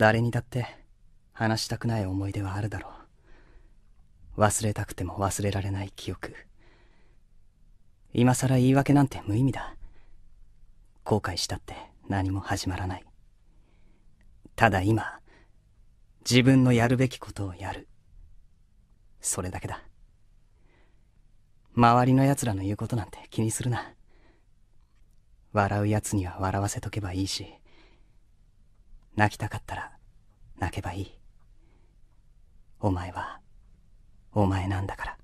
誰にだって話したくない思い出はあるだろう忘れたくても忘れられない記憶今更言い訳なんて無意味だ後悔したって何も始まらないただ今自分のやるべきことをやるそれだけだ周りの奴らの言うことなんて気にするな笑う奴には笑わせとけばいいし泣きたかったら泣けばいい。お前は、お前なんだから。